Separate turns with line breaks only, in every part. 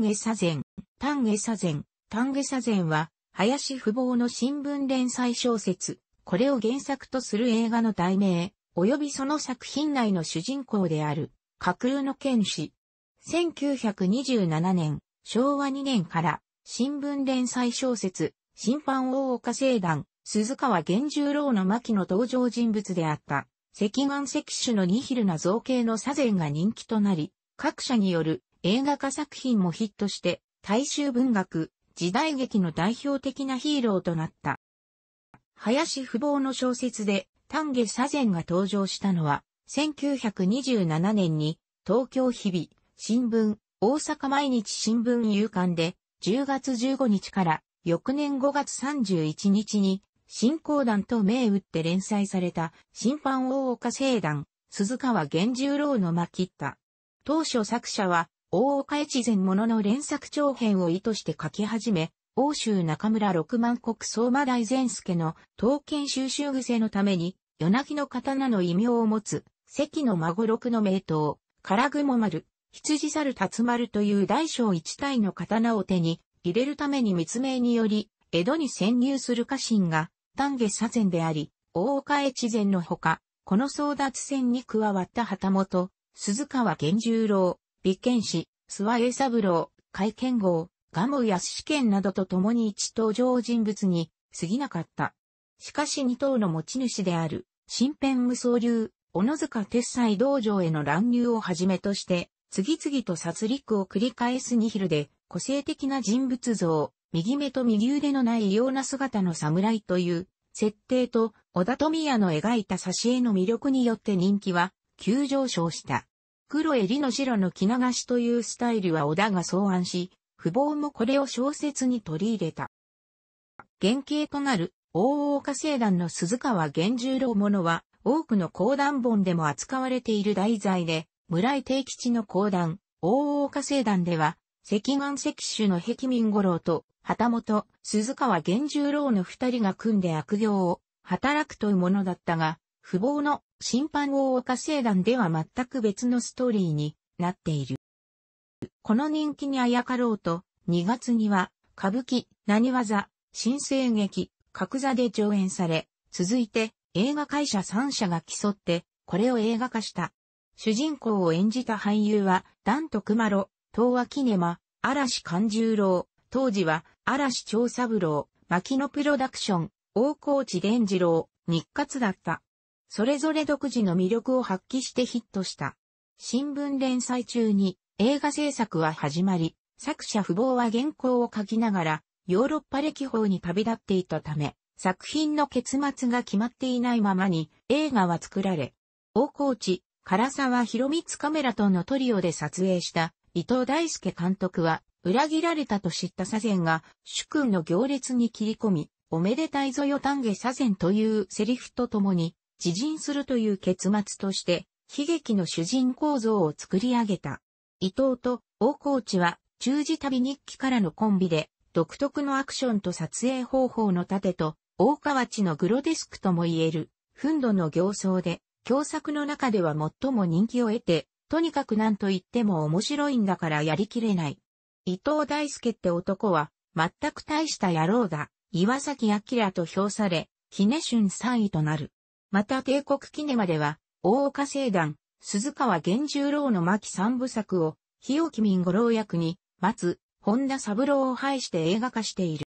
丹下左前、丹下左前、丹下左前は、林不防の新聞連載小説、これを原作とする映画の題名、及びその作品内の主人公である、架空の剣士。1927年、昭和2年から、新聞連載小説、審判大岡聖団、鈴川源十郎の巻の登場人物であった、赤眼石種のニヒルな造形の左前が人気となり、各社による映画化作品もヒットして、大衆文学、時代劇の代表的なヒーローとなった。林不望の小説で、丹下左前が登場したのは、1927年に、東京日々、新聞、大阪毎日新聞夕刊で、10月15日から翌年5月31日に、新講談と銘打って連載された、審判大岡聖団、鈴川源十郎の巻きった。当初作者は、大岡越前物の連作長編を意図して書き始め、欧州中村六万国相馬大善助の刀剣収集癖のために、夜泣きの刀の異名を持つ、関の孫六の名刀、唐雲丸、羊猿辰丸という大小一体の刀を手に入れるために密命により、江戸に潜入する家臣が、丹下左前であり、大岡越前のほか、この争奪戦に加わった旗本、鈴川源十郎、美健氏、諏訪栄三郎、海健号、ガムや試験などと共に一登場人物に過ぎなかった。しかし二頭の持ち主である、新編無双流、小野塚鉄斎道場への乱入をはじめとして、次々と殺戮を繰り返すニヒルで、個性的な人物像、右目と右腕のない異様な姿の侍という、設定と、小田富也の描いた挿絵の魅力によって人気は、急上昇した。黒襟の白の着流しというスタイルは小田が草案し、不亡もこれを小説に取り入れた。原型となる、大岡星団の鈴川源十郎ものは、多くの講談本でも扱われている題材で、村井定吉の講談、大岡星団では、赤眼石種の壁民五郎と、旗本、鈴川源十郎の二人が組んで悪行を働くというものだったが、不亡の審判王岡星団では全く別のストーリーになっている。この人気にあやかろうと、2月には、歌舞伎、何技、新生劇、角座で上演され、続いて映画会社3社が競って、これを映画化した。主人公を演じた俳優は、ダントクマロ、東亜キネマ、嵐勘十郎、当時は、嵐長三郎、牧野プロダクション、大河内伝次郎、日活だった。それぞれ独自の魅力を発揮してヒットした。新聞連載中に映画制作は始まり、作者不謀は原稿を書きながら、ヨーロッパ歴訪に旅立っていたため、作品の結末が決まっていないままに映画は作られ、大河内、唐沢博光カメラとのトリオで撮影した伊藤大輔監督は、裏切られたと知った左遷が、主君の行列に切り込み、おめでたいぞよ丹下左遷というセリフとともに、自陣するという結末として、悲劇の主人公像を作り上げた。伊藤と大河内は中字旅日記からのコンビで、独特のアクションと撮影方法の盾と、大河内のグロデスクとも言える、フンドの行相で、共作の中では最も人気を得て、とにかく何と言っても面白いんだからやりきれない。伊藤大輔って男は、全く大した野郎だ、岩崎明と評され、ひね春3位となる。また帝国キネマでは、大岡聖団、鈴川源十郎の巻三部作を、日置民五郎役に、松、本田三郎を配して映画化している。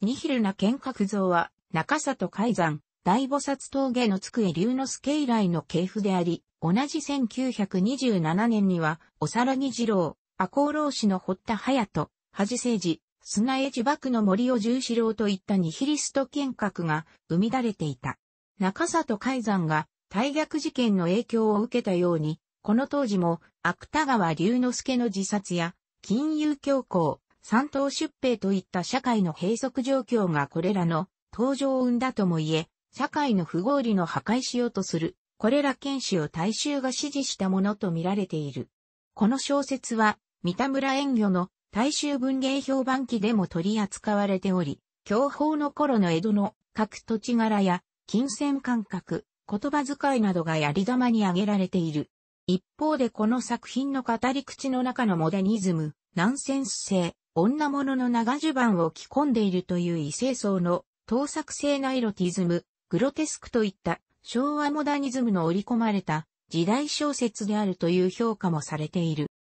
ニヒルな剣閣像は、中里海山、大菩薩峠の机龍之介以来の系譜であり、同じ1927年には、おさらぎ二郎、赤穂浪士の堀田隼人、恥政治、砂江地幕の森尾十四郎といったニヒリスト剣閣が生み出れていた。中里海山が大逆事件の影響を受けたように、この当時も芥川龍之介の自殺や金融恐慌、三党出兵といった社会の閉塞状況がこれらの登場を生んだともいえ、社会の不合理の破壊しようとする、これら剣士を大衆が支持したものと見られている。この小説は、三田村園魚の大衆文芸評判記でも取り扱われており、享保の頃の江戸の各土地柄や金銭感覚、言葉遣いなどがやり玉に挙げられている。一方でこの作品の語り口の中のモデニズム、ナンセンス性、女物の長襦袢を着込んでいるという異性層の、盗作性なエロティズム、グロテスクといった昭和モダニズムの織り込まれた時代小説であるという評価もされている。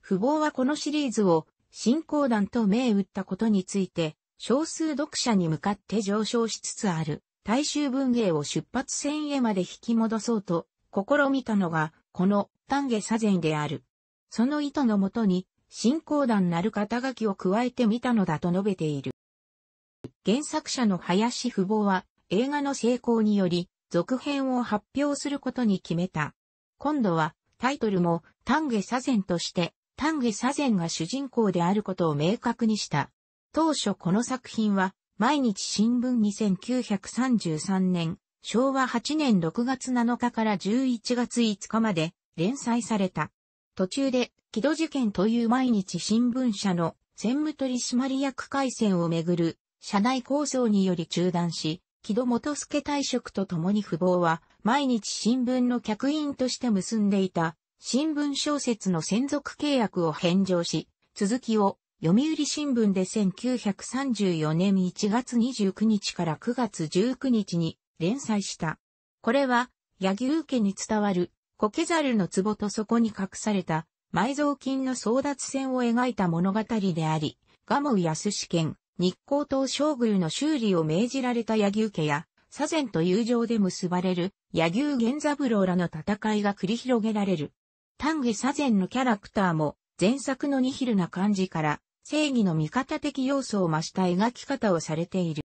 不謀はこのシリーズを新興団と銘打ったことについて、少数読者に向かって上昇しつつある。大衆文芸を出発線へまで引き戻そうと、試みたのが、この、丹下左前である。その意図のもとに、新講談なる肩書きを加えてみたのだと述べている。原作者の林不母は、映画の成功により、続編を発表することに決めた。今度は、タイトルも、丹下左前として、丹下左前が主人公であることを明確にした。当初この作品は、毎日新聞2933年、昭和8年6月7日から11月5日まで連載された。途中で、木戸事件という毎日新聞社の専務取締役改選をめぐる社内構想により中断し、木戸元助退職とともに不亡は、毎日新聞の客員として結んでいた、新聞小説の専属契約を返上し、続きを読売新聞で1934年1月29日から9月19日に連載した。これは、柳生家に伝わる、苔猿の壺とそこに隠された、埋蔵金の争奪戦を描いた物語であり、ガモウ安試験、日光島将軍の修理を命じられた柳生家や、左前と友情で結ばれる、柳生源三郎らの戦いが繰り広げられる。丹下左前のキャラクターも、前作のニヒルな感じから、正義の味方的要素を増した描き方をされている。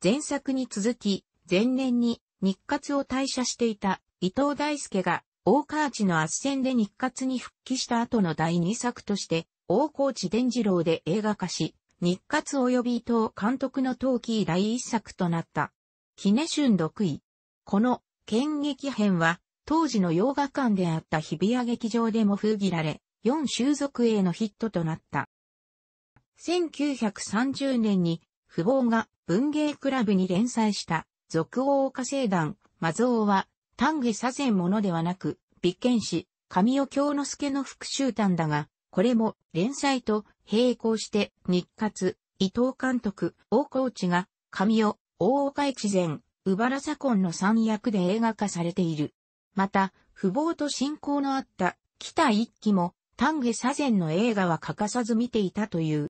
前作に続き、前年に日活を退社していた伊藤大輔が大河内の圧戦で日活に復帰した後の第2作として、大河内伝次郎で映画化し、日活及び伊藤監督の陶器第1作となった。キネシュン6位。この、剣劇編は、当時の洋画館であった日比谷劇場でも封切られ、4種族へのヒットとなった。1930年に、不毛が文芸クラブに連載した、俗王家聖団、魔像は、丹下左前ものではなく、美剣士、神尾京之助の復讐団だが、これも連載と並行して日活、伊藤監督、大河内が、神尾、大岡越前、うばら左近の三役で映画化されている。また、不毛と信仰のあった、北一期も、丹下左前の映画は欠かさず見ていたという。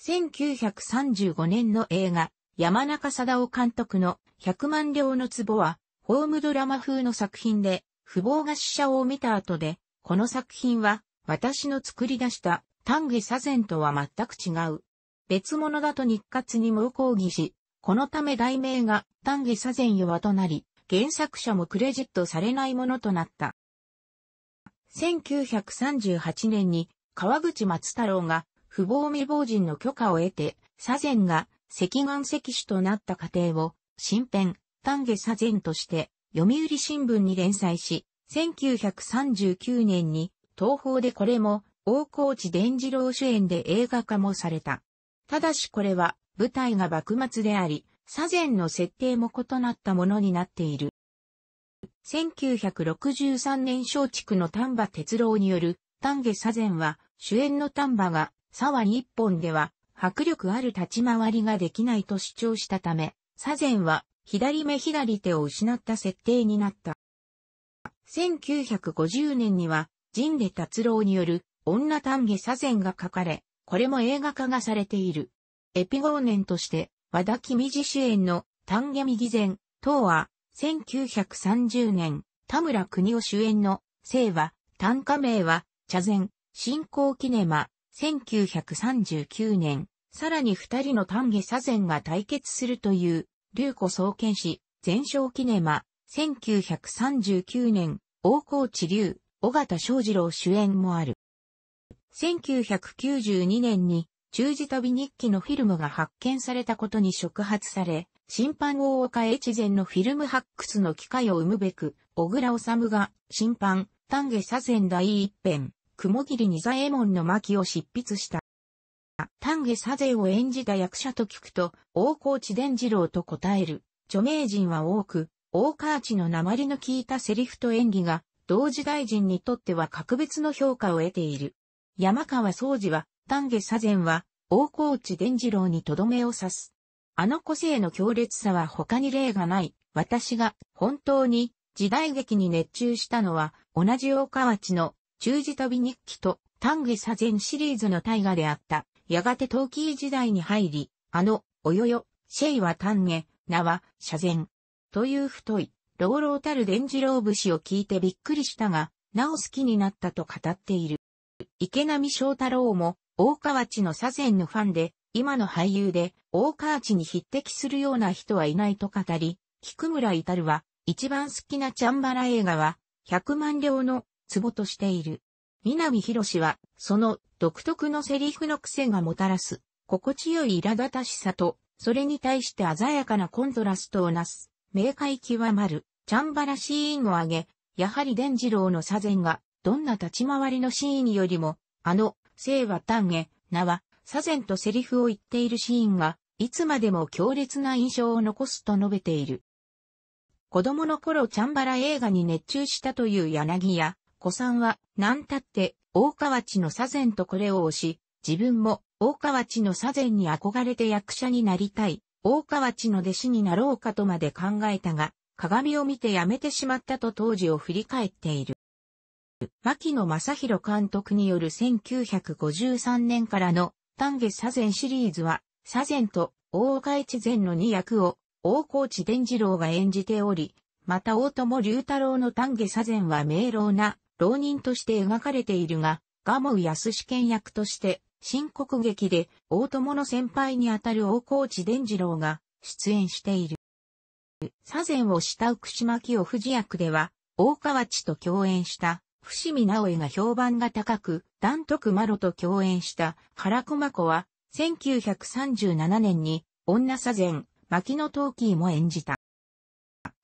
1935年の映画、山中貞夫監督の100万両の壺は、ホームドラマ風の作品で、不謀が死者を見た後で、この作品は、私の作り出した丹下左前とは全く違う。別物だと日活に猛抗議し、このため題名が丹下左前弱となり、原作者もクレジットされないものとなった。1938年に川口松太郎が不亡未亡人の許可を得て、左前が赤眼石種となった過程を、新編、丹下左前として、読売新聞に連載し、1939年に、東宝でこれも、大河内伝次郎主演で映画化もされた。ただしこれは、舞台が幕末であり、左前の設定も異なったものになっている。1963年松竹の丹波哲郎による、丹下左前は、主演の丹波が沢一本では迫力ある立ち回りができないと主張したため、左前は左目左手を失った設定になった。1950年には、神出達郎による女丹下左前が書かれ、これも映画化がされている。エピゴーネンとして、和田君治主演の丹下右前、等は、1930年、田村邦夫主演の、聖は、丹歌名は、茶前、新興キネマ、1939年、さらに二人の丹下左前が対決するという、竜子創建史、全勝キネマ、1939年、大河内龍、尾形昌二郎主演もある。1992年に、中字旅日記のフィルムが発見されたことに触発され、審判大岡越前のフィルム発掘の機会を生むべく、小倉治が審判、丹下左前第一編、雲霧仁左衛門の巻を執筆した。丹下左膳を演じた役者と聞くと、大河内伝次郎と答える。著名人は多く、大河内の鉛の効いたセリフと演技が、同時大臣にとっては格別の評価を得ている。山川宗司は、丹下左膳は、大河内伝次郎にとどめを刺す。あの個性の強烈さは他に例がない。私が、本当に、時代劇に熱中したのは、同じ大河内の中字旅日記と丹下左前シリーズの大河であった。やがて陶器時代に入り、あの、およよ、シェイは丹下、名は、左前。という太い、老老たる伝次郎節を聞いてびっくりしたが、なお好きになったと語っている。池波正太郎も、大河内の左前のファンで、今の俳優で、大河内に匹敵するような人はいないと語り、菊村至は、一番好きなチャンバラ映画は、百万両のツボとしている。南博士は、その独特のセリフの癖がもたらす、心地よい苛立たしさと、それに対して鮮やかなコントラストをなす、明快極まる、チャンバラシーンを挙げ、やはり伝次郎の左前が、どんな立ち回りのシーンよりも、あの、聖は丹下、名は、左前とセリフを言っているシーンが、いつまでも強烈な印象を残すと述べている。子供の頃チャンバラ映画に熱中したという柳や、さんは、何たって、大河内の左前とこれを押し、自分も、大河内の左前に憧れて役者になりたい、大河内の弟子になろうかとまで考えたが、鏡を見てやめてしまったと当時を振り返っている。牧野正宏監督による1953年からの丹下左前シリーズは、左前と大岡越前の2役を大河内伝次郎が演じており、また大友龍太郎の丹下左前は明朗な浪人として描かれているが、ガモウ安試験役として、新国劇で大友の先輩にあたる大河内伝次郎が出演している。左前を慕う串巻を富士役では、大河内と共演した伏見直江が評判が高く、段徳マロと共演した原駒子は、1937年に女左前、牧野陶器も演じた。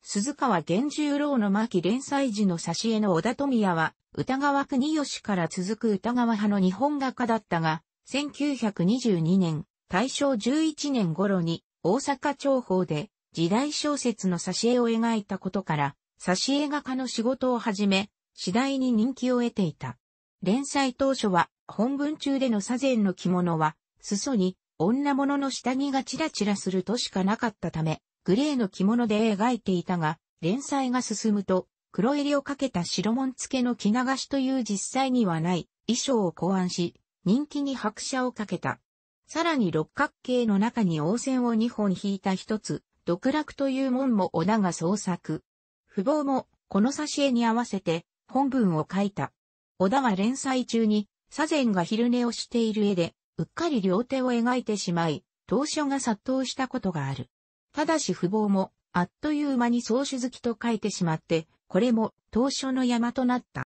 鈴川源十郎の巻連載時の挿絵の小田富也は、歌川国吉から続く歌川派の日本画家だったが、1922年、大正11年頃に、大阪長報で、時代小説の挿絵を描いたことから、挿絵画家の仕事を始め、次第に人気を得ていた。連載当初は、本文中での左前の着物は、裾に、女物の下着がチラチラするとしかなかったため、グレーの着物で描いていたが、連載が進むと、黒襟をかけた白紋付けの着流しという実際にはない衣装を考案し、人気に拍車をかけた。さらに六角形の中に王線を二本引いた一つ、独楽という門も小田が創作。不母も、この挿絵に合わせて、本文を書いた。小田は連載中に、左前が昼寝をしている絵で、うっかり両手を描いてしまい、当初が殺到したことがある。ただし不謀も、あっという間に総主きと書いてしまって、これも当初の山となった。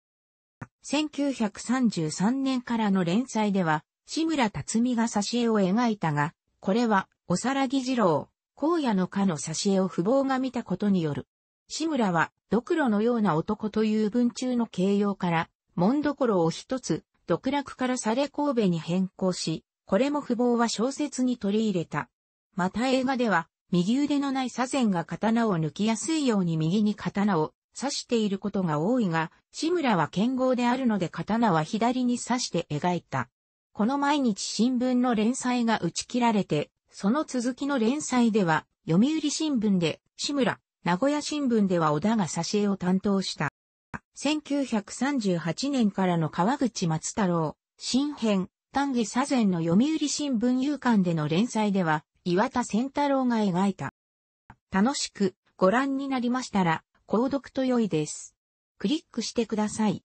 1933年からの連載では、志村辰美が挿絵を描いたが、これは、おさらぎ二郎、荒野の家の挿絵を不謀が見たことによる。志村は、ドクロのような男という文中の形容から、門どころを一つ、独楽からされ神戸に変更し、これも不謀は小説に取り入れた。また映画では、右腕のない左前が刀を抜きやすいように右に刀を刺していることが多いが、志村は剣豪であるので刀は左に刺して描いた。この毎日新聞の連載が打ち切られて、その続きの連載では、読売新聞で志村、名古屋新聞では小田が挿絵を担当した。1938年からの川口松太郎、新編、丹下左前の読売新聞夕刊での連載では、岩田仙太郎が描いた。楽しくご覧になりましたら、購読と良いです。クリックしてください。